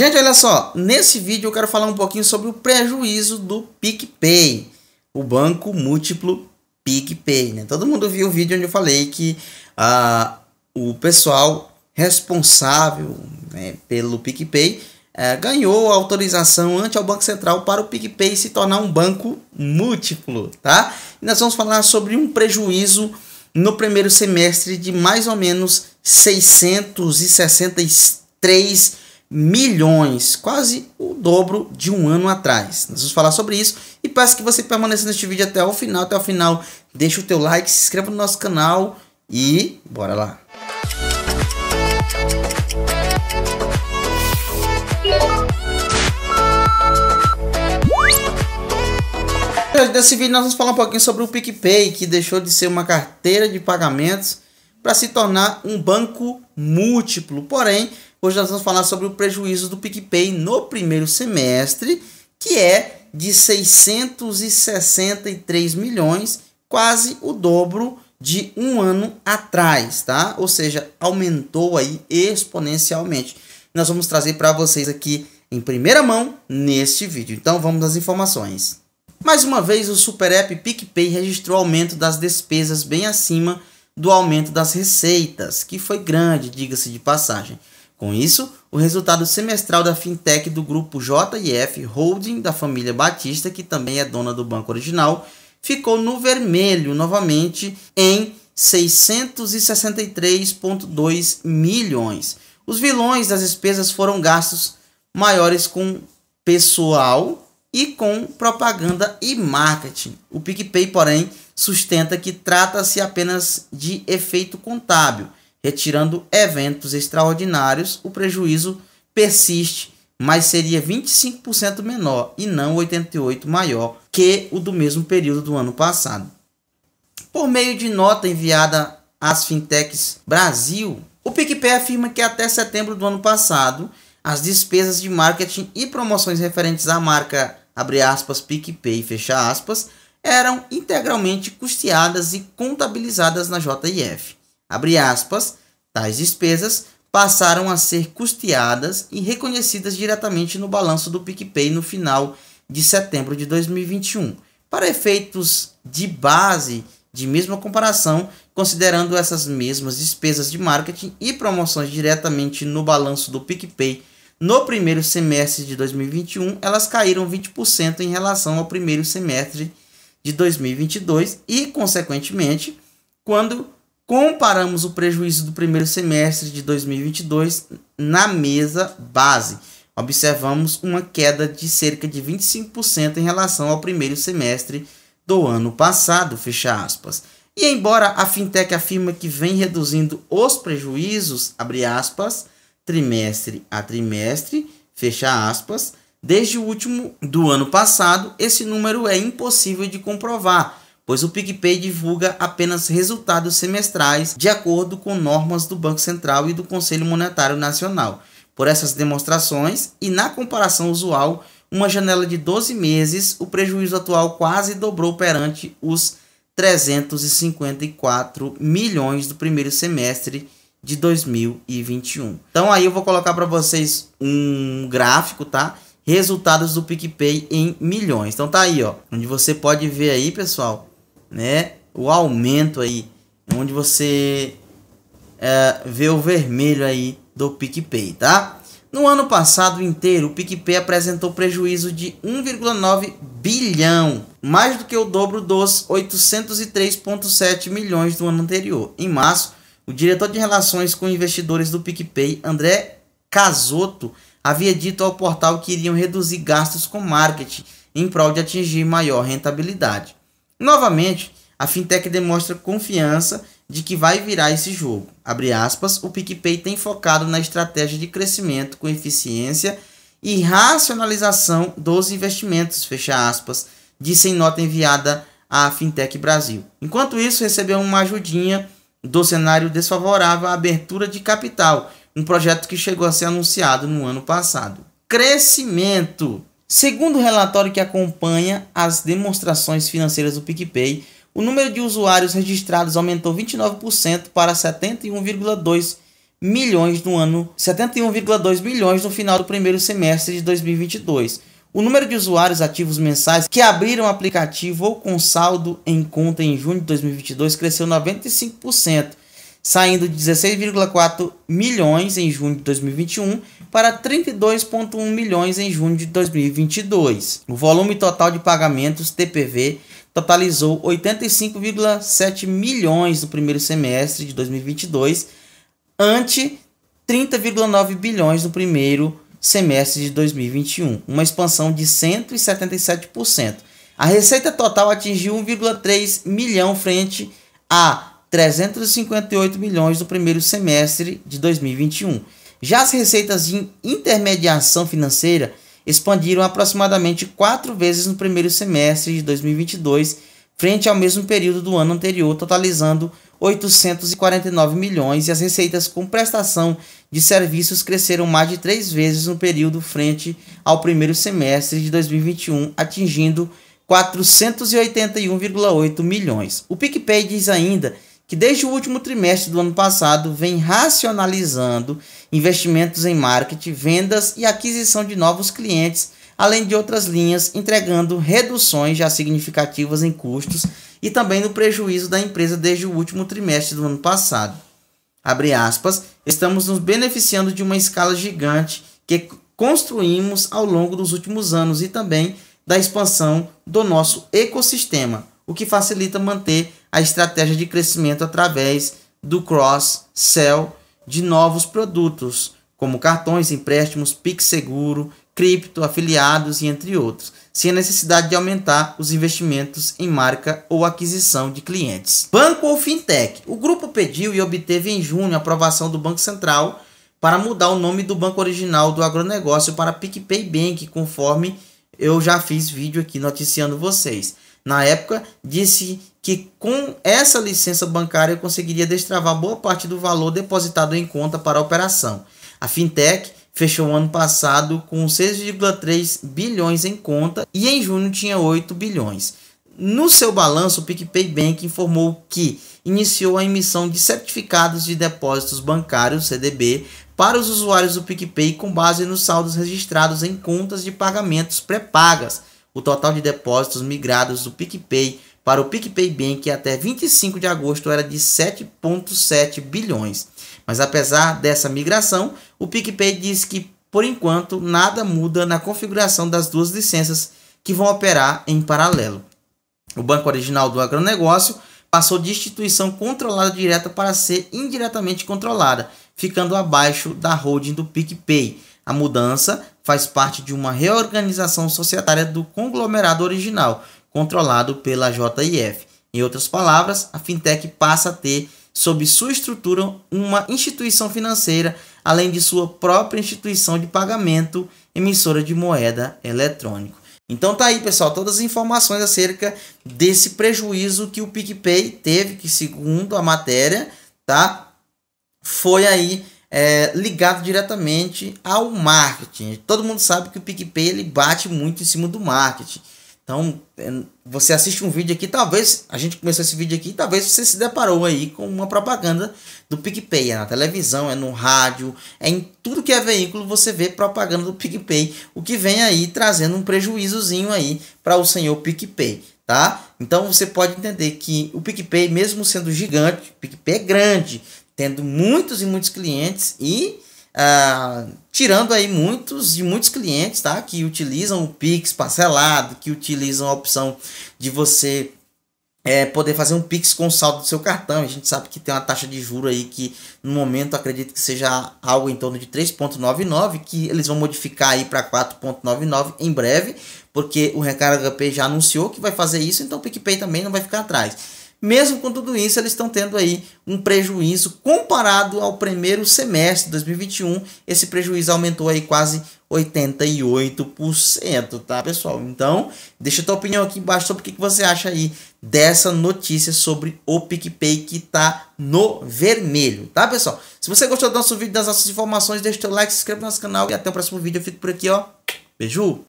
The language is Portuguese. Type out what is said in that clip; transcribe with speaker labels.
Speaker 1: Gente, olha só, nesse vídeo eu quero falar um pouquinho sobre o prejuízo do PicPay, o banco múltiplo PicPay. Né? Todo mundo viu o vídeo onde eu falei que ah, o pessoal responsável né, pelo PicPay ah, ganhou autorização ante ao Banco Central para o PicPay se tornar um banco múltiplo, tá? E nós vamos falar sobre um prejuízo no primeiro semestre de mais ou menos 663 milhões milhões, quase o dobro de um ano atrás. Nós vamos falar sobre isso e peço que você permaneça neste vídeo até o final, até o final. Deixa o teu like, se inscreva no nosso canal e bora lá. Nesse vídeo nós vamos falar um pouquinho sobre o PicPay, que deixou de ser uma carteira de pagamentos para se tornar um banco múltiplo. Porém, Hoje nós vamos falar sobre o prejuízo do PicPay no primeiro semestre, que é de 663 milhões, quase o dobro de um ano atrás, tá? Ou seja, aumentou aí exponencialmente. Nós vamos trazer para vocês aqui em primeira mão neste vídeo. Então vamos às informações. Mais uma vez, o Super App PicPay registrou aumento das despesas bem acima do aumento das receitas, que foi grande, diga-se de passagem. Com isso, o resultado semestral da fintech do grupo JF Holding da família Batista, que também é dona do banco original, ficou no vermelho novamente em 663,2 milhões. Os vilões das despesas foram gastos maiores com pessoal e com propaganda e marketing. O PicPay, porém, sustenta que trata-se apenas de efeito contábil Retirando eventos extraordinários, o prejuízo persiste, mas seria 25% menor e não 88% maior que o do mesmo período do ano passado. Por meio de nota enviada às fintechs Brasil, o PicPay afirma que até setembro do ano passado, as despesas de marketing e promoções referentes à marca abre aspas, PicPay, fecha aspas, eram integralmente custeadas e contabilizadas na JIF. Abre aspas, tais despesas passaram a ser custeadas e reconhecidas diretamente no balanço do PicPay no final de setembro de 2021, para efeitos de base de mesma comparação, considerando essas mesmas despesas de marketing e promoções diretamente no balanço do PicPay. No primeiro semestre de 2021, elas caíram 20% em relação ao primeiro semestre de 2022 e, consequentemente, quando comparamos o prejuízo do primeiro semestre de 2022 na mesa base. Observamos uma queda de cerca de 25% em relação ao primeiro semestre do ano passado, fecha aspas. E embora a fintech afirma que vem reduzindo os prejuízos, abre aspas, trimestre a trimestre, fecha aspas, desde o último do ano passado, esse número é impossível de comprovar, pois o PicPay divulga apenas resultados semestrais de acordo com normas do Banco Central e do Conselho Monetário Nacional. Por essas demonstrações e na comparação usual, uma janela de 12 meses, o prejuízo atual quase dobrou perante os 354 milhões do primeiro semestre de 2021. Então aí eu vou colocar para vocês um gráfico, tá? Resultados do PicPay em milhões. Então tá aí, ó, onde você pode ver aí, pessoal, né? O aumento aí, onde você é, vê o vermelho aí do PicPay, tá? No ano passado inteiro, o PicPay apresentou prejuízo de 1,9 bilhão, mais do que o dobro dos 803,7 milhões do ano anterior. Em março, o diretor de relações com investidores do PicPay, André Casotto, havia dito ao portal que iriam reduzir gastos com marketing em prol de atingir maior rentabilidade. Novamente, a fintech demonstra confiança de que vai virar esse jogo. Abre aspas, o PicPay tem focado na estratégia de crescimento com eficiência e racionalização dos investimentos, fecha aspas, disse em nota enviada à Fintech Brasil. Enquanto isso, recebeu uma ajudinha do cenário desfavorável à abertura de capital, um projeto que chegou a ser anunciado no ano passado. Crescimento. Segundo o relatório que acompanha as demonstrações financeiras do PicPay, o número de usuários registrados aumentou 29% para 71,2 milhões no ano, 71,2 milhões no final do primeiro semestre de 2022. O número de usuários ativos mensais que abriram aplicativo ou com saldo em conta em junho de 2022 cresceu 95% saindo de 16,4 milhões em junho de 2021 para 32,1 milhões em junho de 2022. O volume total de pagamentos TPV totalizou 85,7 milhões no primeiro semestre de 2022, ante 30,9 bilhões no primeiro semestre de 2021, uma expansão de 177%. A receita total atingiu 1,3 milhão frente a 358 milhões no primeiro semestre de 2021. Já as receitas de intermediação financeira expandiram aproximadamente quatro vezes no primeiro semestre de 2022, frente ao mesmo período do ano anterior, totalizando 849 milhões, e as receitas com prestação de serviços cresceram mais de três vezes no período frente ao primeiro semestre de 2021, atingindo 481,8 milhões. O PicPay diz ainda que desde o último trimestre do ano passado vem racionalizando investimentos em marketing, vendas e aquisição de novos clientes, além de outras linhas, entregando reduções já significativas em custos e também no prejuízo da empresa desde o último trimestre do ano passado. Abre aspas, estamos nos beneficiando de uma escala gigante que construímos ao longo dos últimos anos e também da expansão do nosso ecossistema o que facilita manter a estratégia de crescimento através do cross-sell de novos produtos, como cartões, empréstimos, Pix Seguro, cripto, afiliados e entre outros, sem a necessidade de aumentar os investimentos em marca ou aquisição de clientes. Banco ou fintech? O grupo pediu e obteve em junho a aprovação do Banco Central para mudar o nome do banco original do agronegócio para PicPay Bank, conforme eu já fiz vídeo aqui noticiando vocês na época, disse que com essa licença bancária conseguiria destravar boa parte do valor depositado em conta para a operação. A fintech fechou o ano passado com 6,3 bilhões em conta e em junho tinha 8 bilhões. No seu balanço, o PicPay Bank informou que iniciou a emissão de certificados de depósitos bancários CDB para os usuários do PicPay com base nos saldos registrados em contas de pagamentos pré-pagas o total de depósitos migrados do PicPay para o PicPay Bank até 25 de agosto era de 7,7 bilhões. Mas apesar dessa migração, o PicPay diz que, por enquanto, nada muda na configuração das duas licenças que vão operar em paralelo. O banco original do agronegócio passou de instituição controlada direta para ser indiretamente controlada, ficando abaixo da holding do PicPay. A mudança faz parte de uma reorganização societária do conglomerado original, controlado pela JIF. Em outras palavras, a fintech passa a ter sob sua estrutura uma instituição financeira, além de sua própria instituição de pagamento, emissora de moeda eletrônica. Então tá aí, pessoal, todas as informações acerca desse prejuízo que o PicPay teve, que segundo a matéria, tá? Foi aí é, ligado diretamente ao marketing. Todo mundo sabe que o PicPay ele bate muito em cima do marketing. Então, é, você assiste um vídeo aqui, talvez a gente começou esse vídeo aqui, talvez você se deparou aí com uma propaganda do PicPay. É na televisão, é no rádio, é em tudo que é veículo você vê propaganda do PicPay, o que vem aí trazendo um prejuízozinho aí para o senhor PicPay, tá? Então você pode entender que o PicPay, mesmo sendo gigante, o PicPay é grande, tendo muitos e muitos clientes e uh, tirando aí muitos e muitos clientes, tá? Que utilizam o Pix parcelado, que utilizam a opção de você é, poder fazer um Pix com saldo do seu cartão. A gente sabe que tem uma taxa de juro aí que no momento acredito que seja algo em torno de 3.99, que eles vão modificar aí para 4.99 em breve, porque o Recarga HP já anunciou que vai fazer isso, então o PicPay também não vai ficar atrás. Mesmo com tudo isso, eles estão tendo aí um prejuízo comparado ao primeiro semestre de 2021. Esse prejuízo aumentou aí quase 88%, tá, pessoal? Então, deixa a tua opinião aqui embaixo sobre o que você acha aí dessa notícia sobre o PicPay que tá no vermelho, tá, pessoal? Se você gostou do nosso vídeo, das nossas informações, deixa o teu like, se inscreve no nosso canal e até o próximo vídeo. Eu fico por aqui, ó. Beijo!